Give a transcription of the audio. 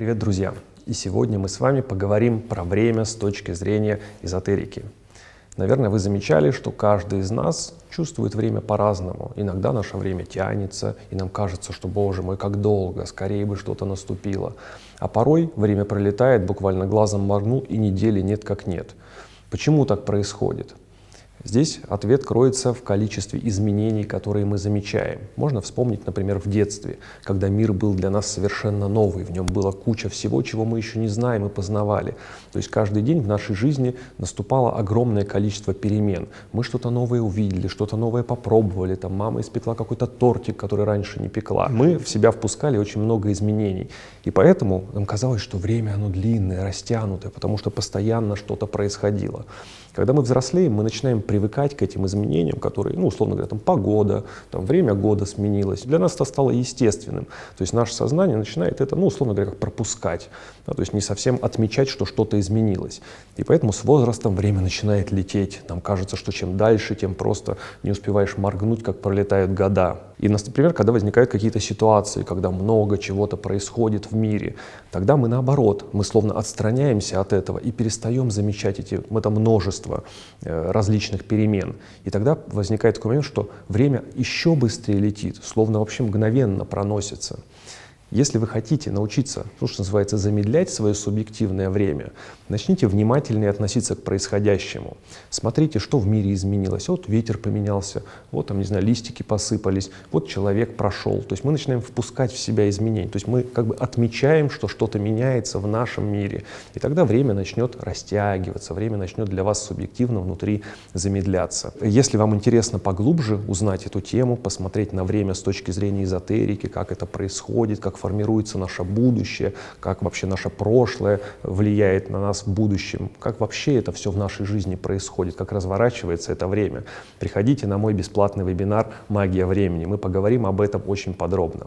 Привет, друзья! И сегодня мы с вами поговорим про время с точки зрения эзотерики. Наверное, вы замечали, что каждый из нас чувствует время по-разному. Иногда наше время тянется, и нам кажется, что, боже мой, как долго, скорее бы что-то наступило. А порой время пролетает, буквально глазом моргнул, и недели нет как нет. Почему так происходит? Здесь ответ кроется в количестве изменений, которые мы замечаем. Можно вспомнить, например, в детстве, когда мир был для нас совершенно новый, в нем была куча всего, чего мы еще не знаем и познавали. То есть каждый день в нашей жизни наступало огромное количество перемен. Мы что-то новое увидели, что-то новое попробовали, там мама испекла какой-то тортик, который раньше не пекла. Мы в себя впускали очень много изменений. И поэтому нам казалось, что время оно длинное, растянутое, потому что постоянно что-то происходило. Когда мы взрослеем, мы начинаем привыкать к этим изменениям, которые, ну, условно говоря, там погода, там время года сменилось. Для нас это стало естественным. То есть наше сознание начинает это, ну, условно говоря, как пропускать. Да, то есть не совсем отмечать, что что-то изменилось. И поэтому с возрастом время начинает лететь. Нам кажется, что чем дальше, тем просто не успеваешь моргнуть, как пролетают года. И, например, когда возникают какие-то ситуации, когда много чего-то происходит в мире, тогда мы наоборот, мы словно отстраняемся от этого и перестаем замечать эти, это множество э, различных перемен. И тогда возникает такой момент, что время еще быстрее летит, словно вообще мгновенно проносится. Если вы хотите научиться, то, что называется, замедлять свое субъективное время, начните внимательнее относиться к происходящему. Смотрите, что в мире изменилось. Вот ветер поменялся, вот там, не знаю, листики посыпались, вот человек прошел. То есть мы начинаем впускать в себя изменения. То есть мы как бы отмечаем, что что-то меняется в нашем мире. И тогда время начнет растягиваться, время начнет для вас субъективно внутри замедляться. Если вам интересно поглубже узнать эту тему, посмотреть на время с точки зрения эзотерики, как это происходит, как формируется наше будущее, как вообще наше прошлое влияет на нас в будущем, как вообще это все в нашей жизни происходит, как разворачивается это время. Приходите на мой бесплатный вебинар «Магия времени». Мы поговорим об этом очень подробно.